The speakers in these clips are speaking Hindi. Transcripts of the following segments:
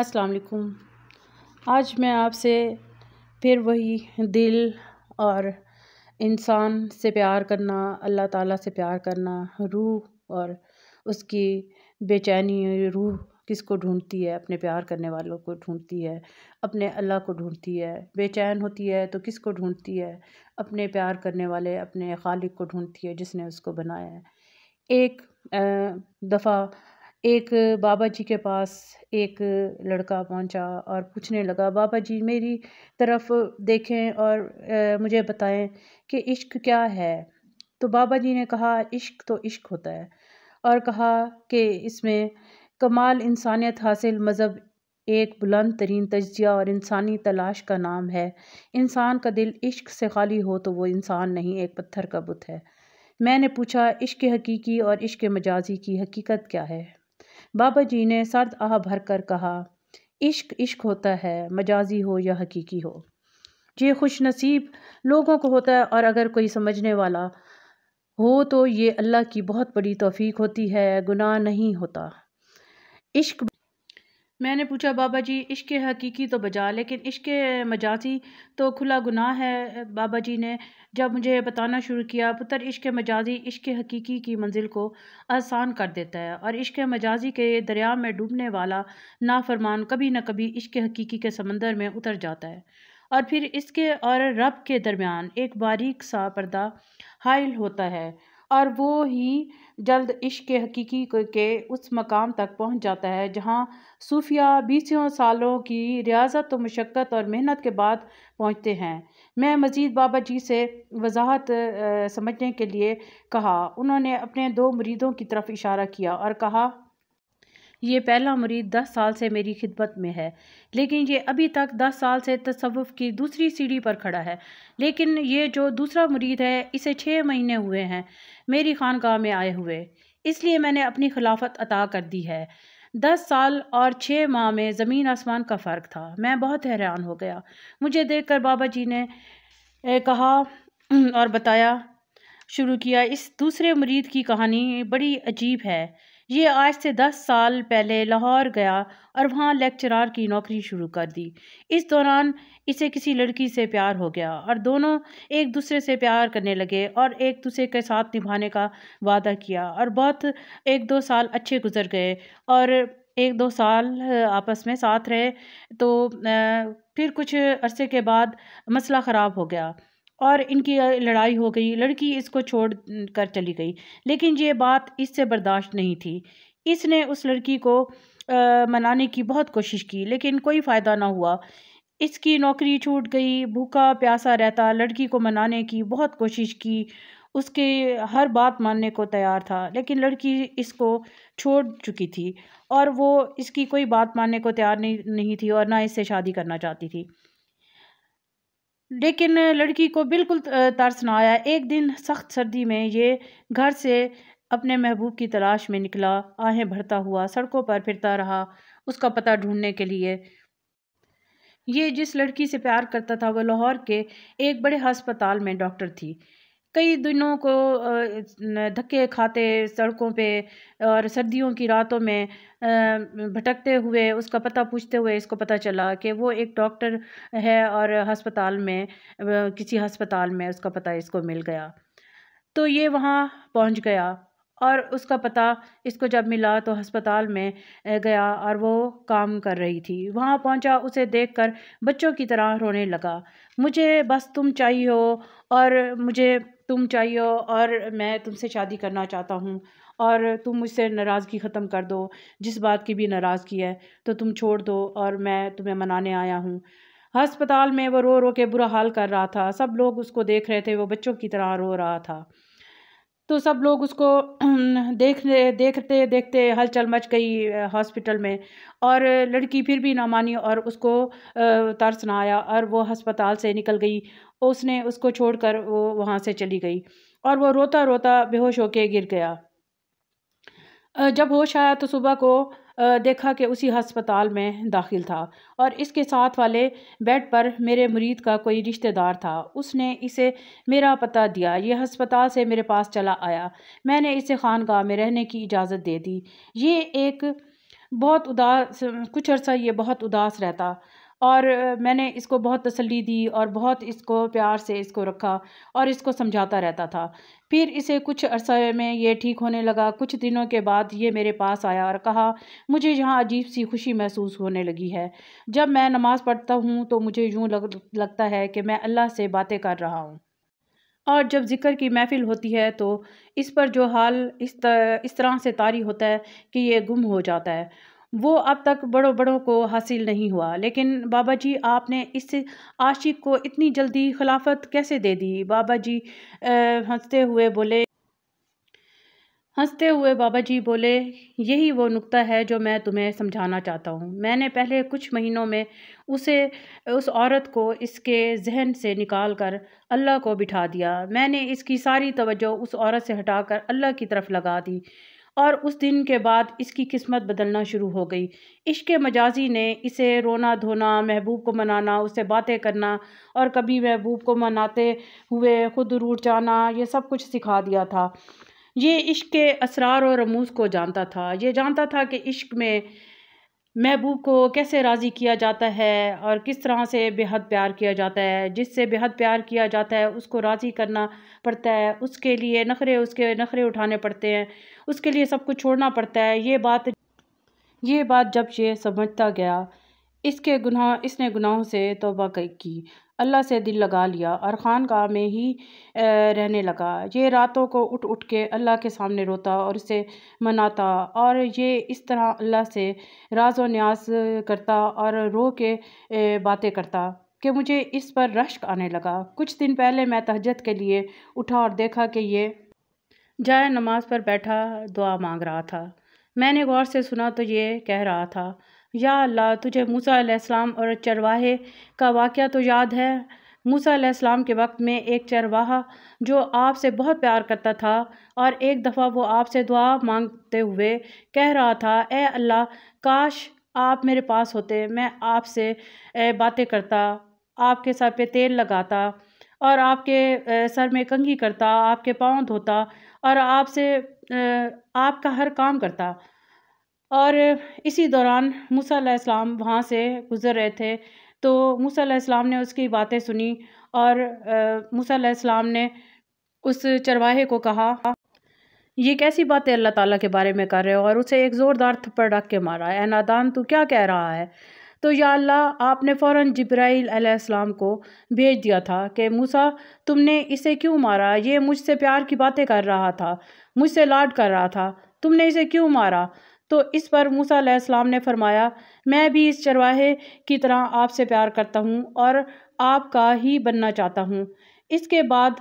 अस्सलाम वालेकुम आज मैं आपसे फिर वही दिल और इंसान से प्यार करना अल्लाह ताला से प्यार करना रूह और उसकी बेचैनी रूह किसको ढूंढती है अपने प्यार करने वालों को ढूंढती है अपने अल्लाह को ढूंढती है बेचैन होती है तो किसको ढूंढती है अपने प्यार करने वाले अपने खालिक को ढूंढती है जिसने उसको बनाया है एक दफ़ा एक बाबा जी के पास एक लड़का पहुंचा और पूछने लगा बाबा जी मेरी तरफ़ देखें और मुझे बताएं कि इश्क क्या है तो बाबा जी ने कहा इश्क तो इश्क होता है और कहा कि इसमें कमाल इंसानियत हासिल मज़हब एक बुलंद तरीन तजिया और इंसानी तलाश का नाम है इंसान का दिल इश्क से खाली हो तो वो इंसान नहीं एक पत्थर का बुत है मैंने पूछा इश्क हकीकी और इश्क मजाजी की हकीकत क्या है बाबा जी ने सर्द आह भर कर कहा इश्क इश्क होता है मजाजी हो या हकीकी हो ये खुश नसीब लोगों को होता है और अगर कोई समझने वाला हो तो ये अल्लाह की बहुत बड़ी तोफ़ी होती है गुनाह नहीं होता इश्क मैंने पूछा बाबा जी इश्क हकीकी तो बजा लेकिन इश्क मजाजी तो खुला गुनाह है बाबा जी ने जब मुझे बताना शुरू किया पुत्र इश्क मजाजी इश्क हकीकी की मंजिल को आसान कर देता है और इश्क मजाजी के दरिया में डूबने वाला नाफरमान कभी न कभी इश्क हकीकी के समंदर में उतर जाता है और फिर इसके और रब के दरमियान एक बारीक सा पर्दा हाइल होता है और वो ही जल्द इश्क के हकीकी के उस मकाम तक पहुंच जाता है जहां सूफिया बीसों सालों की रियाजत व मशक्क़त और मेहनत के बाद पहुंचते हैं मैं मज़ीद बाबा जी से वजाहत समझने के लिए कहा उन्होंने अपने दो मुरीदों की तरफ इशारा किया और कहा ये पहला मरीज दस साल से मेरी खिदमत में है लेकिन ये अभी तक दस साल से तसवुफ़ की दूसरी सीढ़ी पर खड़ा है लेकिन ये जो दूसरा मुरीद है इसे छः महीने हुए हैं मेरी खानगाह में आए हुए इसलिए मैंने अपनी खिलाफत अता कर दी है दस साल और छः माह में ज़मीन आसमान का फ़र्क था मैं बहुत हैरान हो गया मुझे देखकर बाबा जी ने कहा और बताया शुरू किया इस दूसरे मरीद की कहानी बड़ी अजीब है ये आज से दस साल पहले लाहौर गया और वहाँ लेक्चरार की नौकरी शुरू कर दी इस दौरान इसे किसी लड़की से प्यार हो गया और दोनों एक दूसरे से प्यार करने लगे और एक दूसरे के साथ निभाने का वादा किया और बहुत एक दो साल अच्छे गुजर गए और एक दो साल आपस में साथ रहे तो फिर कुछ अरसे के बाद मसला ख़राब हो गया और इनकी लड़ाई हो गई लड़की इसको छोड़ कर चली गई लेकिन ये बात इससे बर्दाश्त नहीं थी इसने उस लड़की को आ, मनाने की बहुत कोशिश की लेकिन कोई फ़ायदा ना हुआ इसकी नौकरी छूट गई भूखा प्यासा रहता लड़की को मनाने की बहुत कोशिश की उसके हर बात मानने को तैयार था लेकिन लड़की इसको छोड़ चुकी थी और वो इसकी कोई बात मानने को तैयार नहीं नहीं थी और ना इससे शादी करना चाहती थी लेकिन लड़की को बिल्कुल तरस ना आया एक दिन सख्त सर्दी में ये घर से अपने महबूब की तलाश में निकला आहें भरता हुआ सड़कों पर फिरता रहा उसका पता ढूंढने के लिए ये जिस लड़की से प्यार करता था वह लाहौर के एक बड़े अस्पताल में डॉक्टर थी कई दिनों को धक्के खाते सड़कों पे और सर्दियों की रातों में भटकते हुए उसका पता पूछते हुए इसको पता चला कि वो एक डॉक्टर है और हस्पताल में किसी हस्पताल में उसका पता इसको मिल गया तो ये वहाँ पहुँच गया और उसका पता इसको जब मिला तो हस्पताल में गया और वो काम कर रही थी वहाँ पहुँचा उसे देखकर बच्चों की तरह रोने लगा मुझे बस तुम चाहिए हो और मुझे तुम चाहिए और मैं तुमसे शादी करना चाहता हूँ और तुम मुझसे नाराज़गी ख़त्म कर दो जिस बात की भी नाराज़गी है तो तुम छोड़ दो और मैं तुम्हें मनाने आया हूँ हस्पताल में वो रो रो के बुरा हाल कर रहा था सब लोग उसको देख रहे थे वो बच्चों की तरह रो रहा था तो सब लोग उसको देख देखते देखते हलचल मच गई हॉस्पिटल में और लड़की फिर भी ना मानी और उसको तरस ना आया और वो हस्पताल से निकल गई उसने उसको छोड़कर वो वहाँ से चली गई और वो रोता रोता बेहोश होकर गिर गया जब होश आया तो सुबह को देखा कि उसी हस्पताल में दाखिल था और इसके साथ वाले बेड पर मेरे मुरीद का कोई रिश्तेदार था उसने इसे मेरा पता दिया यह हस्पताल से मेरे पास चला आया मैंने इसे खानगाह में रहने की इजाज़त दे दी ये एक बहुत उदास कुछ अरसा ये बहुत उदास रहता और मैंने इसको बहुत तसल्ली दी और बहुत इसको प्यार से इसको रखा और इसको समझाता रहता था फिर इसे कुछ अरसे में ये ठीक होने लगा कुछ दिनों के बाद ये मेरे पास आया और कहा मुझे यहाँ अजीब सी खुशी महसूस होने लगी है जब मैं नमाज़ पढ़ता हूँ तो मुझे यूँ लग, लगता है कि मैं अल्लाह से बातें कर रहा हूँ और जब ज़िक्र की महफ़िल होती है तो इस पर जो हाल इस तरह से तारी होता है कि ये गुम हो जाता है वो अब तक बड़ों बड़ों को हासिल नहीं हुआ लेकिन बाबा जी आपने इस आशिक को इतनी जल्दी खिलाफत कैसे दे दी बाबा जी हंसते हुए बोले हंसते हुए बाबा जी बोले यही वो नुक्ता है जो मैं तुम्हें समझाना चाहता हूँ मैंने पहले कुछ महीनों में उसे उस औरत को इसके जहन से निकाल कर अल्लाह को बिठा दिया मैंने इसकी सारी तवज्जो उस औरत से हटाकर अल्लाह की तरफ लगा दी और उस दिन के बाद इसकी किस्मत बदलना शुरू हो गई इश्क मजाजी ने इसे रोना धोना महबूब को मनाना उससे बातें करना और कभी महबूब को मनाते हुए खुद जाना यह सब कुछ सिखा दिया था ये इश्क के असरार और रमूज को जानता था ये जानता था कि इश्क में महबूब को कैसे राज़ी किया जाता है और किस तरह से बेहद प्यार किया जाता है जिससे बेहद प्यार किया जाता है उसको राज़ी करना पड़ता है उसके लिए नखरे उसके नखरे उठाने पड़ते हैं उसके लिए सब कुछ छोड़ना पड़ता है ये बात ये बात जब ये समझता गया इसके गुनाह इसने गुनाहों से तोबा की अल्लाह से दिल लगा लिया और ख़ानका में ही रहने लगा ये रातों को उठ उठ के अल्लाह के सामने रोता और उसे मनाता और ये इस तरह अल्लाह से राज व न्याज करता और रो के बातें करता कि मुझे इस पर रश्क आने लगा कुछ दिन पहले मैं तहजत के लिए उठा और देखा कि ये जाया नमाज पर बैठा दुआ मांग रहा था मैंने गौर से सुना तो ये कह रहा था या अल्लाह तुझे मूसा अलैहिस्सलाम और चरवाहे का वाक़ तो याद है मूसा अलैहिस्सलाम के वक्त में एक चरवाहा जो आपसे बहुत प्यार करता था और एक दफ़ा वो आपसे दुआ मांगते हुए कह रहा था ए अल्लाह काश आप मेरे पास होते मैं आपसे बातें करता आपके सर पे तेल लगाता और आपके सर में कंघी करता आपके पाँव धोता और आपसे आपका हर काम करता और इसी दौरान मूसा इस्लाम वहाँ से गुज़र रहे थे तो मूसा इस्लाम ने उसकी बातें सुनी और मूसा इस्लाम ने उस चरवाहे को कहा ये कैसी बातें अल्लाह ताला के बारे में कर रहे हो और उसे एक ज़ोरदार थप्पड़ रख के मारा है नादान तू क्या कह रहा है तो या अल्लाह आपने फ़ौर जब्राईल को भेज दिया था कि मूसा तुमने इसे क्यों मारा ये मुझसे प्यार की बातें कर रहा था मुझसे लाड कर रहा था तुमने इसे क्यों मारा तो इस पर मूसा अलैहिस्सलाम ने फरमाया मैं भी इस चरवाहे की तरह आपसे प्यार करता हूँ और आपका ही बनना चाहता हूँ इसके बाद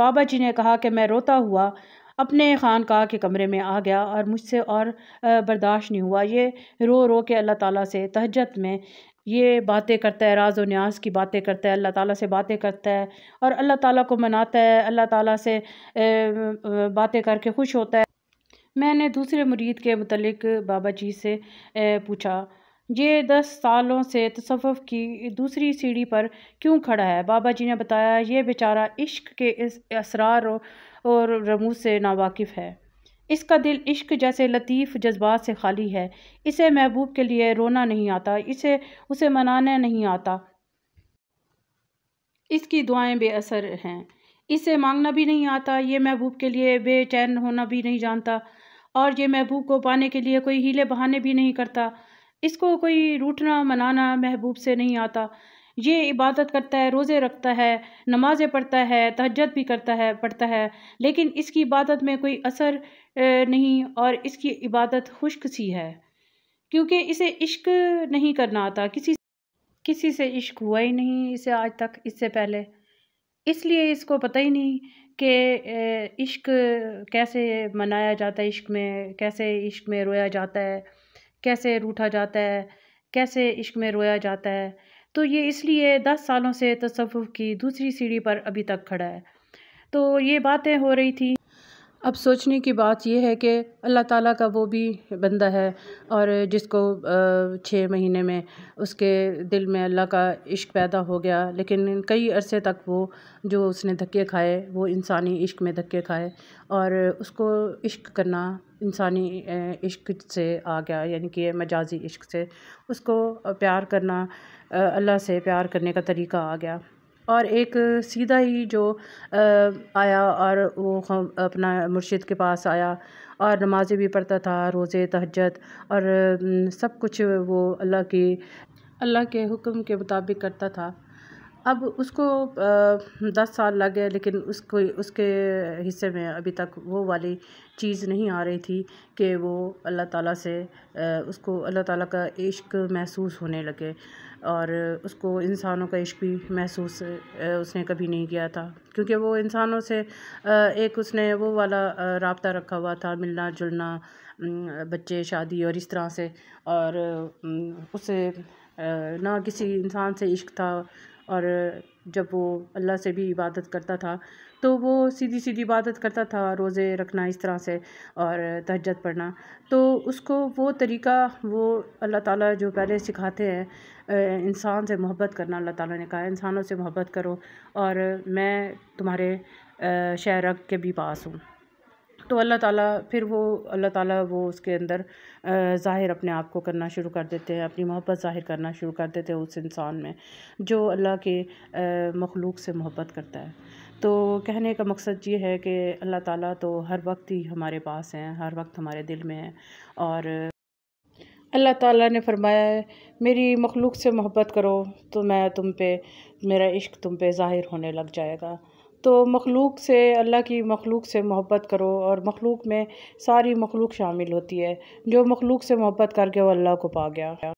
बाबा जी ने कहा कि मैं रोता हुआ अपने खानका के कमरे में आ गया और मुझसे और बर्दाश्त नहीं हुआ ये रो रो के अल्लाह ताला से तहजत में ये बातें करता है राज न्याज की बातें करता है अल्लाह ताला से बातें करता है और अल्लाह ताला को मनाता है अल्लाह ताला से बातें करके खुश होता है मैंने दूसरे मुरीद के मतलब बाबा जी से पूछा ये दस सालों से तसवुफ़ की दूसरी सीढ़ी पर क्यों खड़ा है बाबा जी ने बताया ये बेचारा इश्क के इस असरार और रमूज से नावाकिफ़ है इसका दिल इश्क जैसे लतीफ़ जज्बात से खाली है इसे महबूब के लिए रोना नहीं आता इसे उसे मनाना नहीं आता इसकी दुआएं बेअसर हैं इसे मांगना भी नहीं आता ये महबूब के लिए बेचैन होना भी नहीं जानता और ये महबूब को पाने के लिए कोई हीले बहाने भी नहीं करता इसको कोई रूठना मनाना महबूब से नहीं आता ये इबादत करता है रोज़े रखता है नमाज़ें पढ़ता है तहजद भी करता है पढ़ता है लेकिन इसकी इबादत में कोई असर नहीं और इसकी इबादत खुश्क सी है क्योंकि इसे इश्क नहीं करना आता किसी किसी से इश्क हुआ ही नहीं इसे आज तक इससे पहले इसलिए इसको पता ही नहीं कि इश्क कैसे मनाया जाता है इश्क में कैसे इश्क में रोया जाता है कैसे रूठा जाता है कैसे इश्क में रोया जाता है तो ये इसलिए दस सालों से तसवुफ़ की दूसरी सीढ़ी पर अभी तक खड़ा है तो ये बातें हो रही थी अब सोचने की बात यह है कि अल्लाह ताला का वो भी बंदा है और जिसको छः महीने में उसके दिल में अल्लाह का इश्क पैदा हो गया लेकिन कई अरसे तक वो जो उसने धक्के खाए वो इंसानी इश्क में धक्के खाए और उसको इश्क करना इंसानी इश्क से आ गया यानी कि मजाजी इश्क से उसको प्यार करना अल्लाह से प्यार करने का तरीका आ गया और एक सीधा ही जो आया और वो अपना मुर्शिद के पास आया और नमाज़ें भी पढ़ता था रोज़े तहजद और सब कुछ वो अल्लाह की अल्लाह के हुक्म के मुताबिक करता था अब उसको दस साल लग गए लेकिन उसको उसके हिस्से में अभी तक वो वाली चीज़ नहीं आ रही थी कि वो अल्लाह ताला से उसको अल्लाह ताला का इश्क महसूस होने लगे और उसको इंसानों का इश्क भी महसूस उसने कभी नहीं किया था क्योंकि वो इंसानों से एक उसने वो वाला रबता रखा हुआ था मिलना जुलना बच्चे शादी और इस तरह से और उसे ना किसी इंसान से इश्क था और जब वो अल्लाह से भी इबादत करता था तो वो सीधी सीधी इबादत करता था रोज़े रखना इस तरह से और तहजत पढ़ना तो उसको वो तरीका वो अल्लाह ताला जो पहले सिखाते हैं इंसान से मोहब्बत करना अल्लाह ताला ने कहा इंसानों से मोहब्बत करो और मैं तुम्हारे शहर के भी पास हूँ तो अल्लाह ताला फिर वो अल्लाह ताला वो उसके अंदर ज़ाहिर अपने आप को करना शुरू कर देते हैं अपनी मोहब्बत ज़ाहिर करना शुरू कर देते हैं उस इंसान में जो अल्लाह के मखलूक से मोहब्बत करता है तो कहने का मकसद ये है कि अल्लाह ताला तो हर वक्त ही हमारे पास हैं हर वक्त हमारे दिल में है और अल्लाह ताला ने फरमाया है मेरी मखलूक से मोहब्बत करो तो मैं तुम पे मेरा इश्क तुम पे ज़ाहिर होने लग जाएगा तो मखलूक से अल्लाह की मखलूक से मोहब्बत करो और मखलूक में सारी मखलूक शामिल होती है जो मखलूक से मोहब्बत करके वो अल्लाह को पा गया